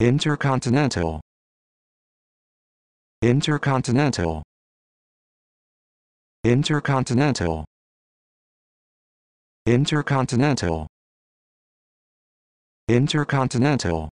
Intercontinental Intercontinental Intercontinental Intercontinental Intercontinental